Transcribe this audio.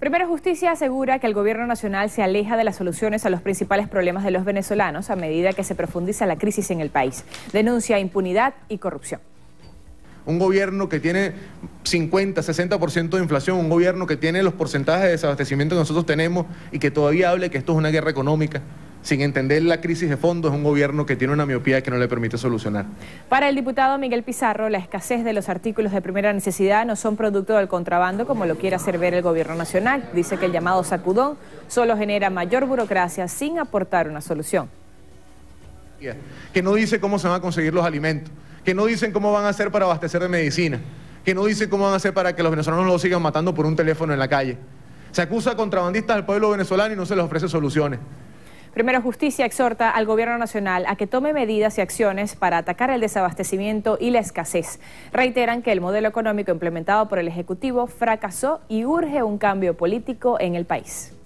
Primera Justicia asegura que el gobierno nacional se aleja de las soluciones a los principales problemas de los venezolanos a medida que se profundiza la crisis en el país. Denuncia impunidad y corrupción. Un gobierno que tiene 50, 60% de inflación, un gobierno que tiene los porcentajes de desabastecimiento que nosotros tenemos y que todavía hable que esto es una guerra económica sin entender la crisis de fondo, es un gobierno que tiene una miopía que no le permite solucionar. Para el diputado Miguel Pizarro, la escasez de los artículos de primera necesidad no son producto del contrabando como lo quiere hacer ver el gobierno nacional. Dice que el llamado sacudón solo genera mayor burocracia sin aportar una solución. Que no dice cómo se van a conseguir los alimentos, que no dicen cómo van a hacer para abastecer de medicina, que no dice cómo van a hacer para que los venezolanos no los sigan matando por un teléfono en la calle. Se acusa a contrabandistas al pueblo venezolano y no se les ofrece soluciones. Primero, Justicia exhorta al Gobierno Nacional a que tome medidas y acciones para atacar el desabastecimiento y la escasez. Reiteran que el modelo económico implementado por el Ejecutivo fracasó y urge un cambio político en el país.